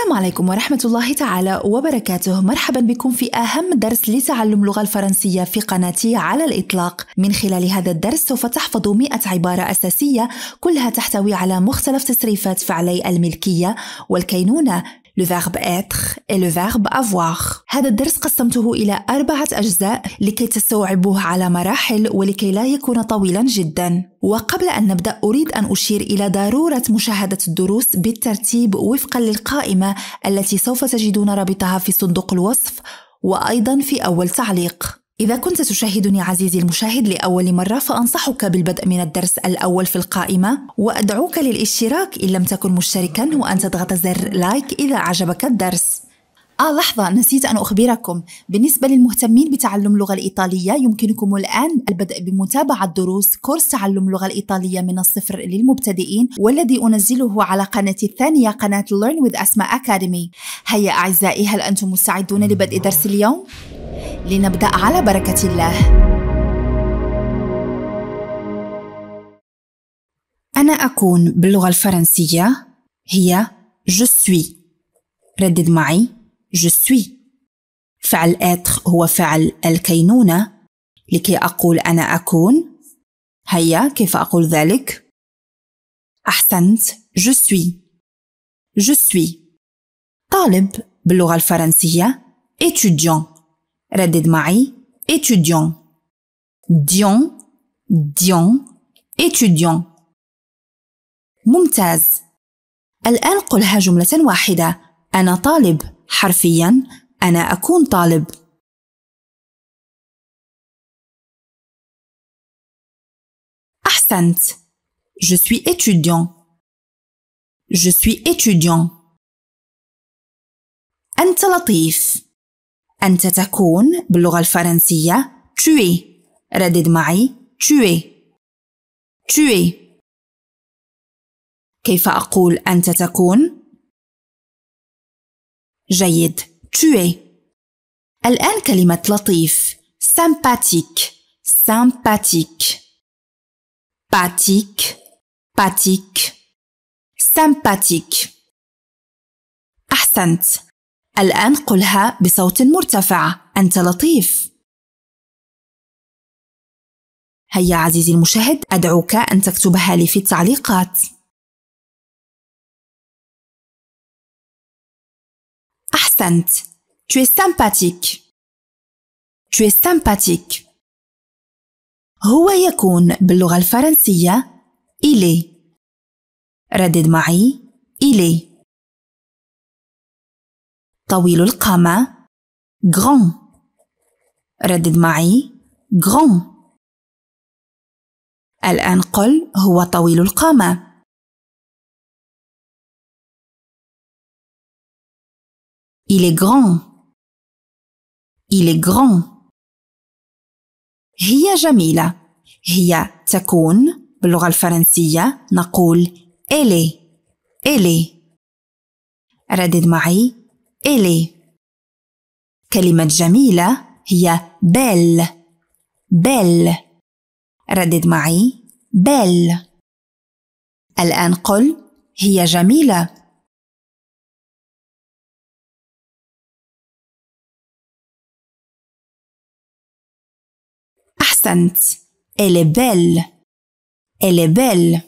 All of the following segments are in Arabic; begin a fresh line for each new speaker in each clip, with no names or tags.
السلام عليكم ورحمة الله تعالى وبركاته مرحبا بكم في أهم درس لتعلم اللغة الفرنسية في قناتي على الإطلاق من خلال هذا الدرس سوف تحفظ مئة عبارة أساسية كلها تحتوي على مختلف تصريفات فعلي الملكية والكينونة le verbe être et le verbe avoir هذا الدرس قسمته إلى أربعة أجزاء لكي تستوعبوه على مراحل ولكي لا يكون طويلا جدا وقبل أن نبدأ أريد أن أشير إلى ضرورة مشاهدة الدروس بالترتيب وفقا للقائمة التي سوف تجدون رابطها في صندوق الوصف وأيضا في أول تعليق إذا كنت تشاهدني عزيزي المشاهد لأول مرة فأنصحك بالبدء من الدرس الأول في القائمة وأدعوك للاشتراك إن لم تكن مشتركا وأن تضغط زر لايك إذا عجبك الدرس آه لحظة نسيت أن أخبركم بالنسبة للمهتمين بتعلم اللغة الإيطالية يمكنكم الآن البدء بمتابعة دروس كورس تعلم اللغة الإيطالية من الصفر للمبتدئين والذي أنزله على قناتي الثانية قناة Learn with أسماء أكاديمي هيا أعزائي هل أنتم مستعدون لبدء درس اليوم؟ لنبدأ على بركة الله. أنا أكون باللغة الفرنسية هي je suis. ردد معي je suis. فعل être هو فعل الكينونة لكي أقول أنا أكون هيا كيف أقول ذلك؟ أحسنت je suis je suis طالب باللغة الفرنسية étudiant ردد معي étudiant ديون ديون étudiant ممتاز الآن قلها جملة
واحدة أنا طالب حرفيا أنا أكون طالب أحسنت Je suis étudiant Je suis étudiant أنت لطيف أنت تكون باللغة
الفرنسية tuer ردد معي tuer
tuer كيف أقول أنت تكون؟ جيد tuer الآن كلمة
لطيف sympathique sympathique باتيك باتيك سامباتيك أحسنت الآن قلها بصوت مرتفع أنت لطيف
هيا عزيزي المشاهد أدعوك أن تكتبها لي في التعليقات أحسنت Tu es sympathique Tu es sympathique هو يكون باللغة الفرنسية إلي ردد معي إلي طويل القامة grand ردد معي grand الآن قل هو طويل القامة Il est grand. Il est grand. هي جميلة. هي تكون باللغة
الفرنسية نقول إلي إلي ردد معي إلي كلمة جميلة هي بيل بيل ردد معي بيل
الآن قل هي جميلة أحسنت إلي بيل إلي بيل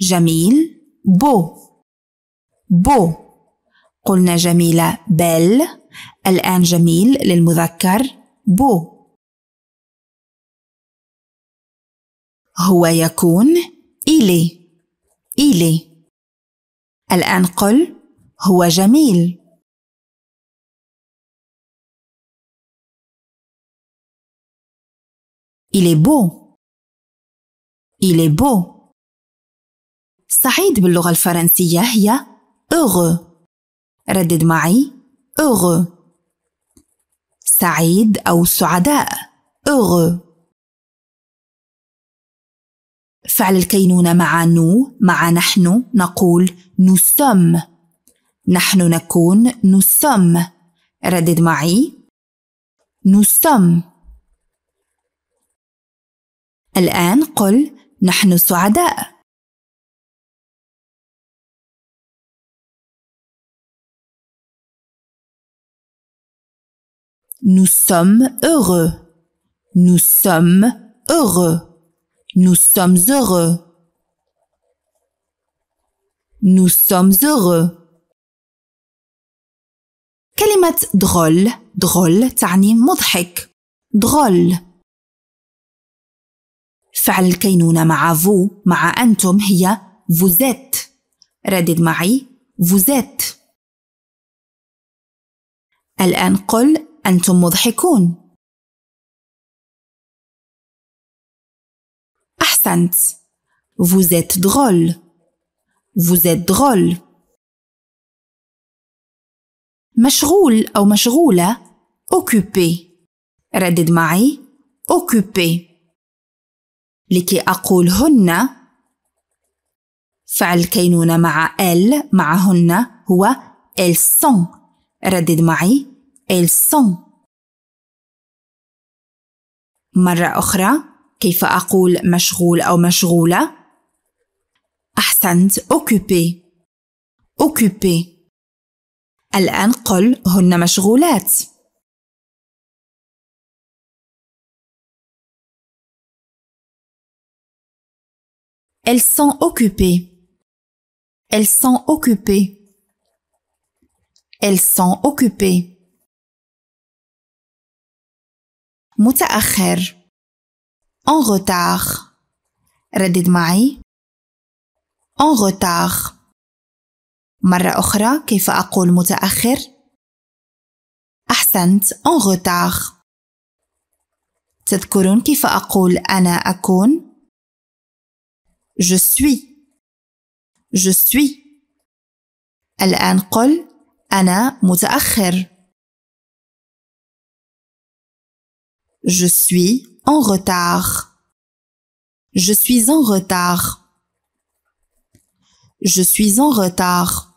جميل بو بو قلنا جميلة بل الآن جميل للمذكر بو هو يكون إلي إلي الآن قل هو جميل Il est beau. Il est beau.
سعيد باللغة الفرنسية هي heureux ردد معي heureux سعيد أو سعداء heureux فعل الكينونة مع نو مع نحن نقول nous sommes نحن نكون nous sommes
ردد معي nous sommes الآن قل نحن سعداء Nous sommes heureux. Nous sommes heureux. Nous sommes heureux. Nous sommes heureux. كلمة drôle drôle تعني مضحك drôle
فعل الكينونة مع vous مع أنتم هي vous
êtes ردد معي vous êtes الآن قل أنتم مضحكون. أحسنت. Vous êtes drôle. Vous êtes drôle. مشغول
أو مشغولة occupé. ردد معي occupé. لكي أقول هن فعل كينونة مع ال معهن هو elles sont ردد معي elles sont مرة أخرى كيف أقول مشغول أو مشغولة؟ أحسنت
occupé occupé الآن قل هن مشغولات Elles sont occupées. Elles sont occupées. Elles sont occupées. متأخر en retard ردد معي en
retard مرة أخرى كيف أقول متأخر؟
أحسنت en retard تذكرون كيف أقول أنا أكون؟ je suis je suis الآن قل أنا متأخر Je suis en retard. Je suis en retard.
Je suis en retard.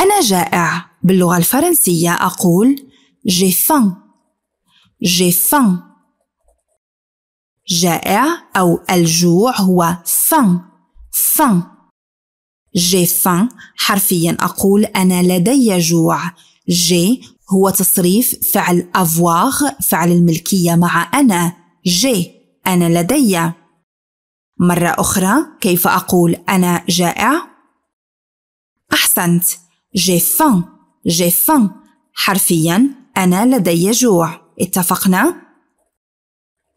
أنا جائع باللغة الفرنسية أقول j'ai faim. J'ai faim. جائع أو الجوع هو faim. faim. J'ai faim حرفيا أقول أنا لدي جوع. j'ai هو تصريف فعل avoir فعل الملكية مع أنا جي أنا لدي مرة أخرى كيف أقول أنا جائع؟ أحسنت جي فان جي فان حرفيا أنا لدي جوع اتفقنا؟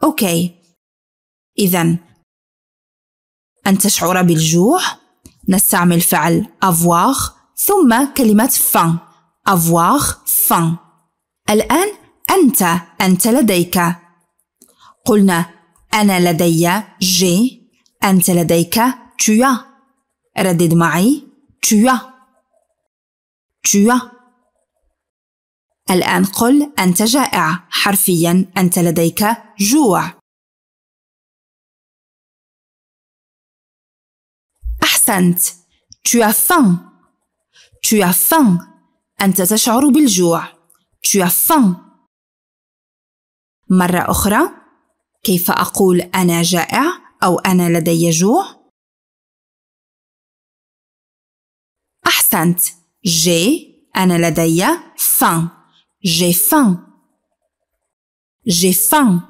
أوكي إذا أن تشعر بالجوع نستعمل فعل avoir ثم كلمة فان avoir faim الآن أنت أنت لديك قلنا أنا لدي جي أنت لديك tu as ردد معي tu as tu
as الآن قل أنت جائع حرفيا أنت لديك جوع أحسنت tu as faim tu as faim
أنت تشعر بالجوع. Tu as faim. مرة أخرى، كيف أقول أنا جائع أو أنا لدي جوع؟
أحسنت. J'ai أنا لدي faim. J'ai faim. J'ai
faim.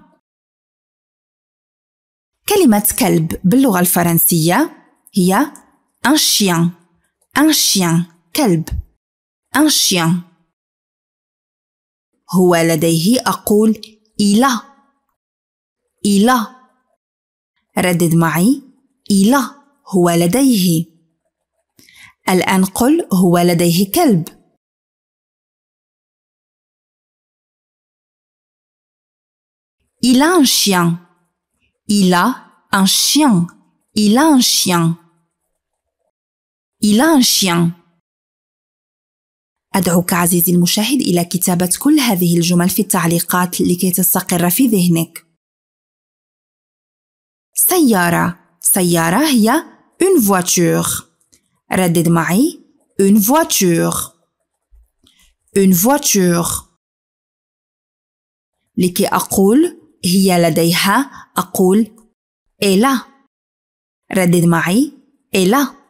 كلمة كلب باللغة الفرنسية هي un chien. Un chien. كلب. un chien. هو لديه أقول إلا إلا ردد معي إلا
هو لديه الآن قل هو لديه كلب إلا أن chien إلا أن chien إلا أن
chien إلا un chien, أدعوك عزيزي المشاهد إلى كتابة كل هذه الجمل في التعليقات لكي تستقر في ذهنك. سيارة سيارة هي une voiture. ردد معي une voiture. une voiture. لكي أقول هي لديها أقول إلا ردد
معي إلا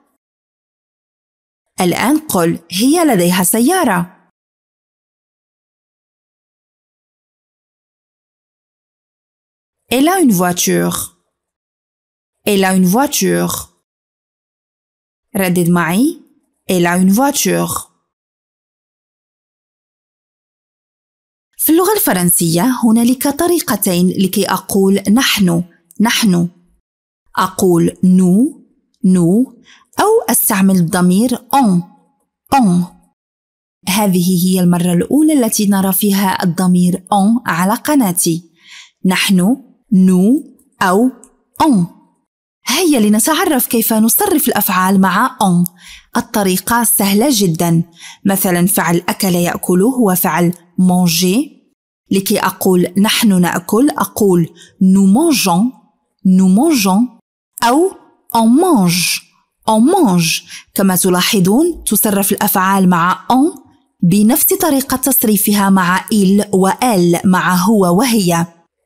الآن قل هي لديها سيارة. Elle a une voiture. Elle a une voiture. ردد معي. Elle a une voiture. في اللغة الفرنسية هنالك طريقتين لكي أقول نحن نحن أقول نو
نو أو أستعمل الضمير أون أون هذه هي المرة الأولى التي نرى فيها الضمير أون على قناتي نحن نو أو أون هيا لنتعرف كيف نصرف الأفعال مع أون الطريقة سهلة جدا مثلا فعل أكل يأكل هو فعل مانجي لكي أقول نحن نأكل أقول نو مانجون نو مانجون أو أون mange on mange كما تلاحظون تصرف الأفعال مع on بنفس طريقة تصريفها مع il و وelle مع هو وهي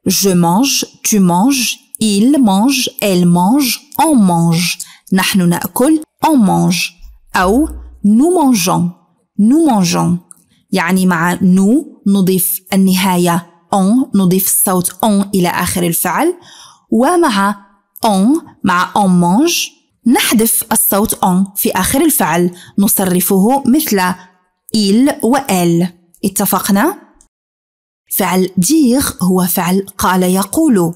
je mange tu manges il mange elle mange on mange نحن نأكل on mange أو nous mangeons nous mangeons يعني مع nous نضيف النهاية on نضيف الصوت on إلى آخر الفعل ومع on مع on mange نحذف الصوت أون في آخر الفعل نصرفه مثل il و اتفقنا؟ فعل ديغ هو فعل قال يقول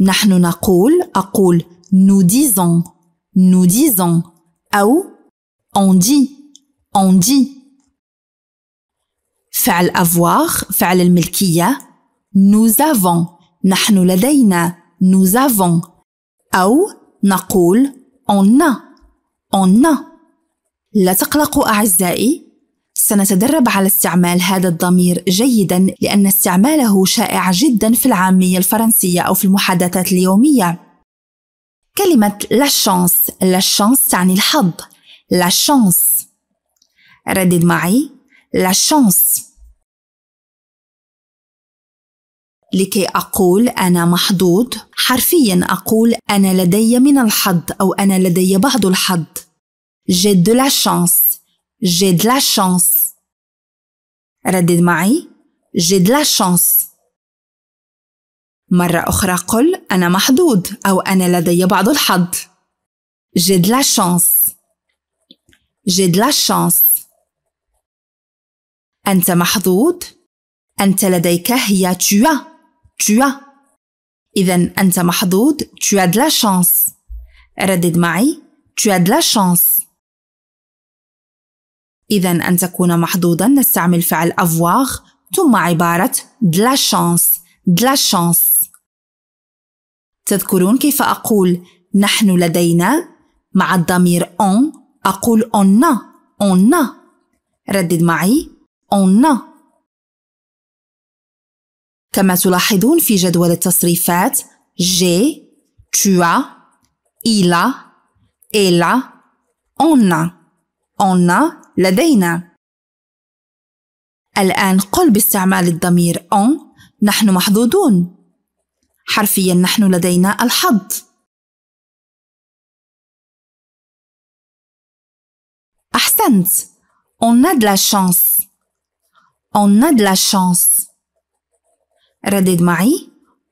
نحن نقول أقول nous disons nous disons أو on dit on dit فعل avoir فعل الملكية nous avons نحن لدينا nous avons أو نقول أون أون لا تقلقوا أعزائي سنتدرب على استعمال هذا الضمير جيدا لأن استعماله شائع جدا في العامية الفرنسية أو في المحادثات اليومية كلمة لا شانس لا شانس تعني الحظ لا شانس ردد معي لا شانس لكي أقول أنا محظوظ حرفيا أقول أنا لدي من الحظ أو أنا لدي بعض الحظ j'ai de la chance j'ai de la chance ردد معي j'ai de la chance مرة أخرى قل أنا محظوظ أو أنا لدي بعض الحظ j'ai de la chance j'ai de la chance أنت محظوظ أنت لديك هي tu as tu as إذا أنت محظوظ tu as de la chance ردد معي tu as de la chance إذا أن تكون محظوظا نستعمل فعل avoir ثم عبارة de la chance de la chance تذكرون كيف أقول نحن لدينا مع الضمير on أقول on a on a ردد معي on a كما تلاحظون في جدول التصريفات جي tu إلا إلا a, elle a, لدينا. الآن قل باستعمال الضمير on نحن محظوظون.
حرفيا نحن لدينا الحظ. أحسنت. On a de la
chance. On a de la chance. ردد معي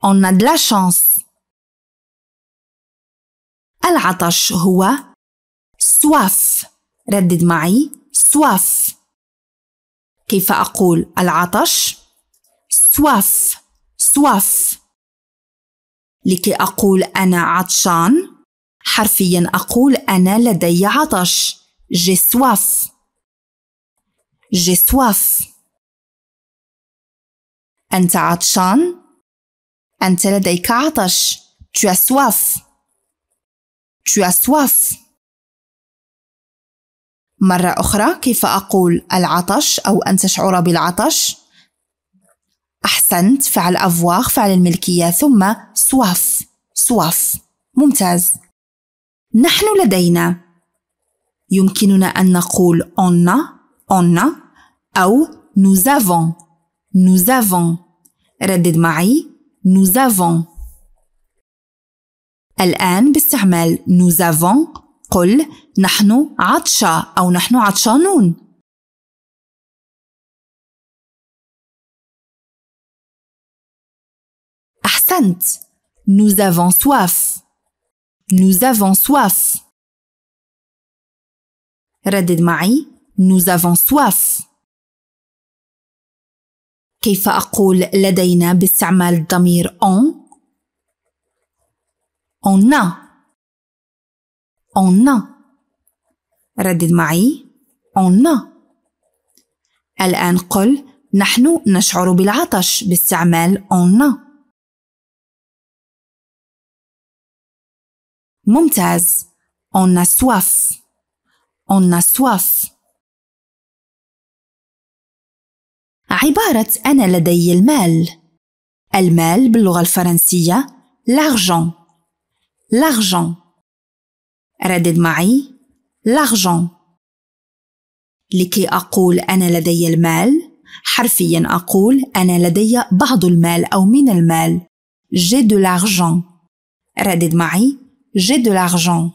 On a de la chance العطش هو سواف ردد معي سواف كيف أقول العطش؟ سواف سواف لكي أقول أنا عطشان حرفيا أقول أنا لدي عطش جي سواف جي سواف أنت عطشان؟ أنت لديك عطش. Tu as soif. Tu as soif. مرة أخرى كيف أقول العطش أو أن تشعر بالعطش؟ أحسنت فعل أفواغ فعل الملكية ثم سواف سواف ممتاز نحن لدينا يمكننا أن نقول أنا أنا أو nous avons nous avons ردد معي nous avons الآن باستعمال nous avons
قل نحن عطشة أو نحن عطشانون أحسنت nous avons soif nous avons soif ردد معي nous avons soif كيف أقول لدينا باستعمال الضمير on on a
on a ردد معي on a
الآن قل نحن نشعر بالعطش باستعمال on a ممتاز on a soif on a soif عبارة أنا لدي المال المال
باللغة الفرنسية l'argent l'argent ردد معي l'argent لكي أقول أنا لدي المال حرفيا أقول أنا لدي بعض المال أو من المال j'ai de l'argent ردد معي j'ai de l'argent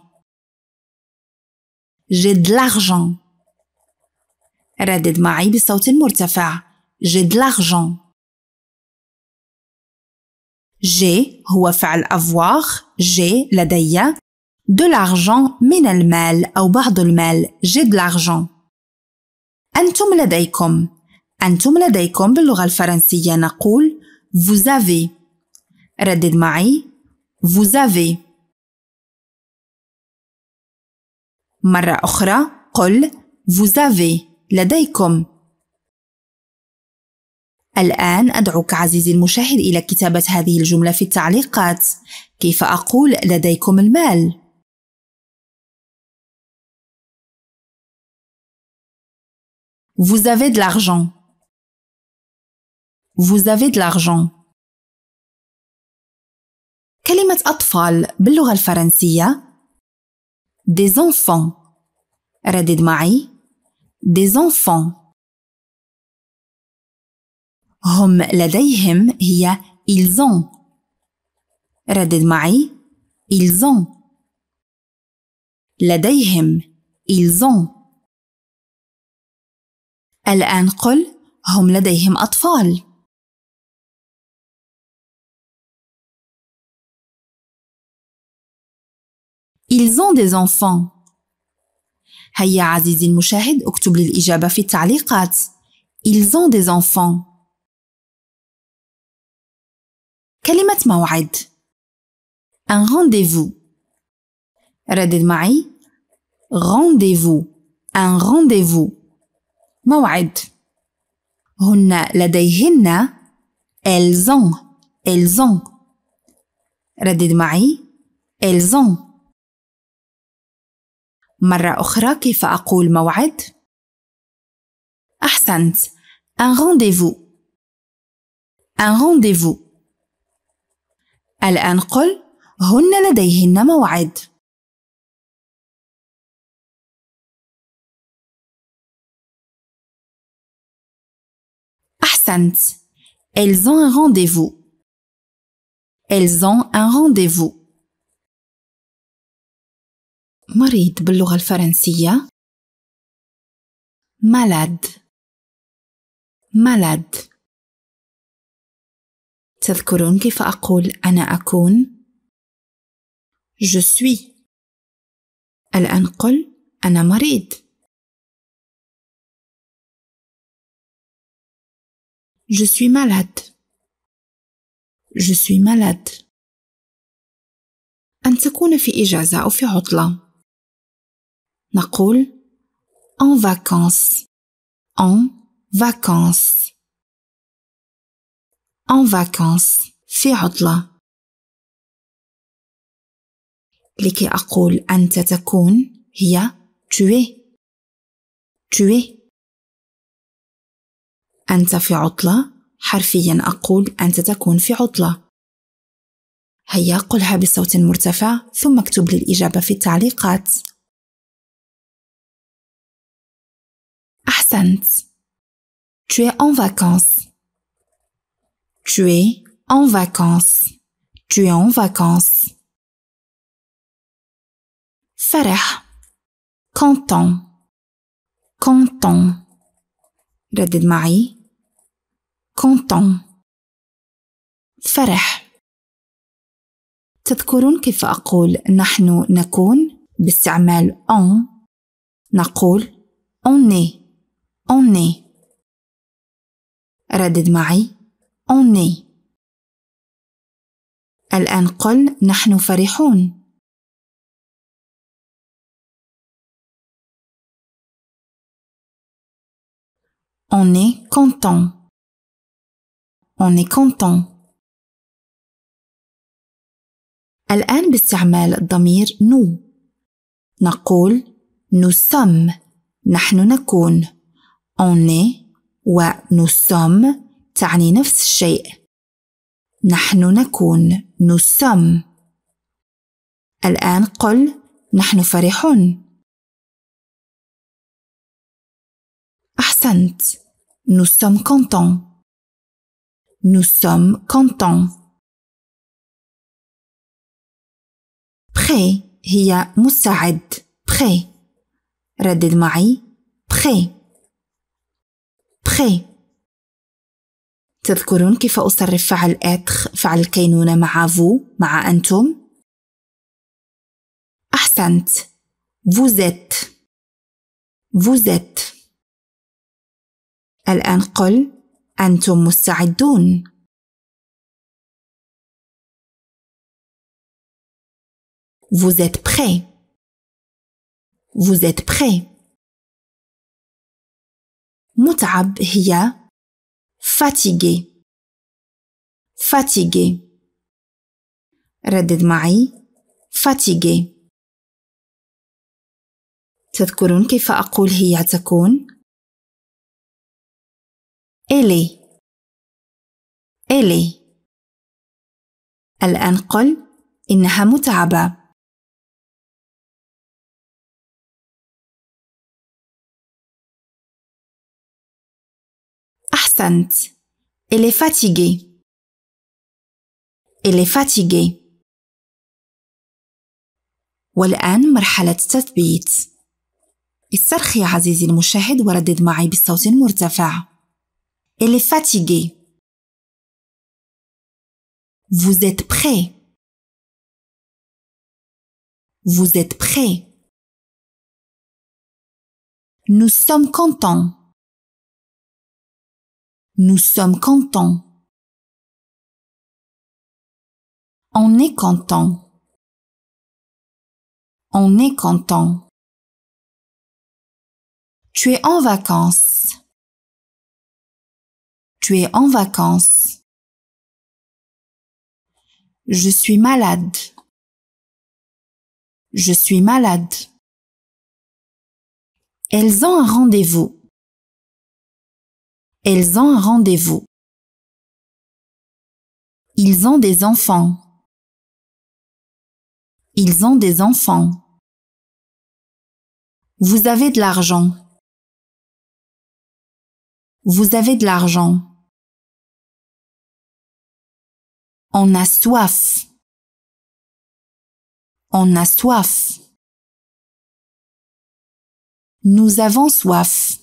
j'ai de l'argent ردد معي بصوت مرتفع J'ai de l'argent.
J'ai هو فعل avoir. J'ai لدي de l'argent من المال أو بعض المال. J'ai de l'argent. أنتم لديكم. أنتم لديكم باللغة الفرنسية نقول vous avez. ردد معي vous avez. مرة أخرى قل vous avez لديكم الآن أدعوك عزيزي المشاهد إلى كتابة
هذه الجملة في التعليقات كيف أقول لديكم المال؟ Vous avez de l'argent. Vous avez de l'argent. كلمة أطفال باللغة الفرنسية
des enfants. ردد معي des enfants.
هم لديهم هي ils ont ردد معي ils ont لديهم ils ont الآن قل هم لديهم أطفال Ils ont des enfants. هيا عزيزي المشاهد اكتب لي الإجابة في التعليقات. Ils ont des enfants. كلمة موعد un rendez-vous ردد
معي rendez-vous un rendez-vous موعد هن لديهن elles ont elles ont ردد معي elles ont مرة أخرى كيف أقول موعد؟ أحسنت un rendez-vous un rendez-vous
الآن قل هن لديهن موعد أحسنت Elles ont un rendez-vous. Elles ont un rendez-vous. مريض باللغة الفرنسية malade malade تذكرون كيف أقول أنا أكون؟ Je suis. الآن قل أنا مريض. Je suis malade. Je suis malade. أن تكون في إجازة أو في عطلة. نقول en vacances. en vacances. en vacances في عطلة لكي أقول أنت تكون هي tu es tu es
أنت في عطلة حرفيا أقول أنت تكون في عطلة
هيا قلها بصوت مرتفع ثم اكتب لي الإجابة في التعليقات أحسنت tu es en vacances Tu es en vacances. Tu es en vacances. فرح content content ردد معي content فرح
تذكرون كيف أقول نحن نكون باستعمال on نقول on est on est
ردد معي est. الآن قل نحن فرحون On est content. On est content. الآن باستعمال الضمير نو
نقول nous sommes نحن نكون on est و نو sommes تعني نفس الشيء نحن
نكون نسم الآن قل نحن فرحون أحسنت Nous sommes contents. Nous sommes هي مساعد. Prêt. ردد معي. Prêt.
Prêt. تذكرون كيف أصرف فعل إتخ فعل
الكينونة مع vous مع أنتم؟ أحسنت vous êtes vous êtes الآن قل أنتم مستعدون Vous êtes prêt. Vous êtes prêt. متعب هي fatigué fatigué ردد معي fatigué تذكرون كيف أقول هي تكون؟ إلي إلي الآن قل إنها متعبة أحسنت. Elle est fatiguée. Elle est fatiguée. والآن مرحلة
التثبيت. استرخي يا عزيزي المشاهد وردد معي بصوت مرتفع.
Elle est fatiguée. Vous êtes prêt. Vous êtes prêt. Nous sommes contents. Nous sommes contents. On est content. On est content. Tu es en vacances. Tu es en vacances. Je suis malade. Je suis malade. Elles ont un rendez-vous. Elles ont un rendez-vous. Ils ont des enfants. Ils ont des enfants. Vous avez de l'argent. Vous avez de l'argent. On a soif. On a soif. Nous avons soif.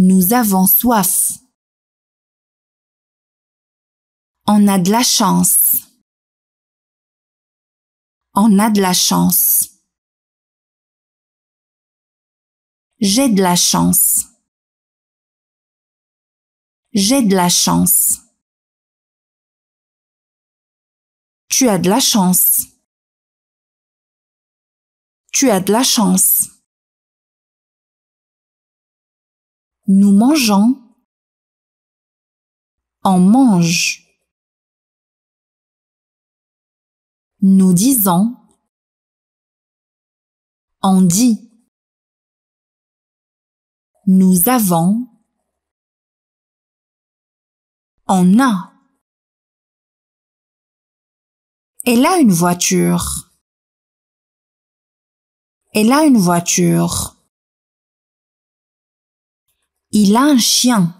Nous avons soif. On a de la chance. On a de la chance. J'ai de la chance. J'ai de la chance. Tu as de la chance. Tu as de la chance. Nous mangeons. On mange. Nous disons. On dit. Nous avons. On a. Elle a une voiture. Elle a une voiture. Il a un chien.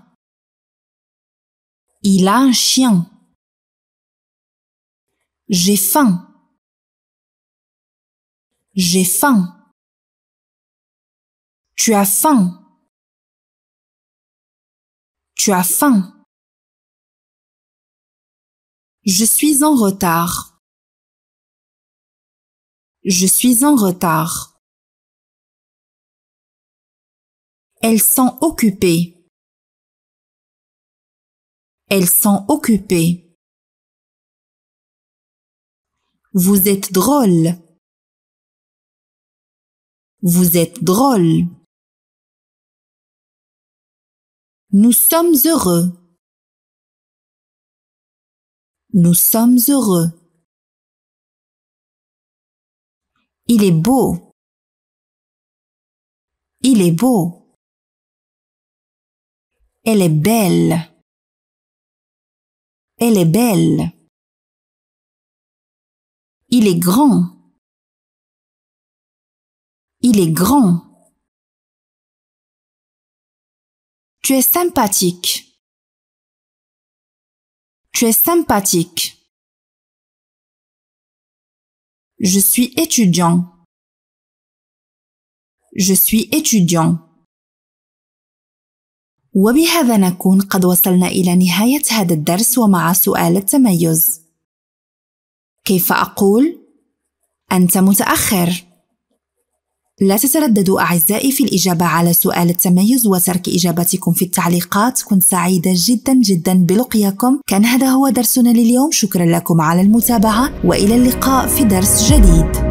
Il a un chien. J'ai faim. J'ai faim. Tu as faim. Tu as faim. Je suis en retard. Je suis en retard. Elles sont occupées. Elles sont occupées. Vous êtes drôle. Vous êtes drôle. Nous sommes heureux. Nous sommes heureux. Il est beau. Il est beau. Elle est belle. Elle est belle. Il est grand. Il est grand. Tu es sympathique. Tu es sympathique. Je suis étudiant. Je suis étudiant. وبهذا نكون قد وصلنا إلى نهاية هذا الدرس ومع
سؤال التميز كيف أقول؟ أنت متأخر لا تترددوا أعزائي في الإجابة على سؤال التميز وترك إجابتكم في التعليقات كنت سعيدة جدا جدا بلقياكم كان هذا هو درسنا لليوم شكرا لكم على المتابعة وإلى اللقاء في درس جديد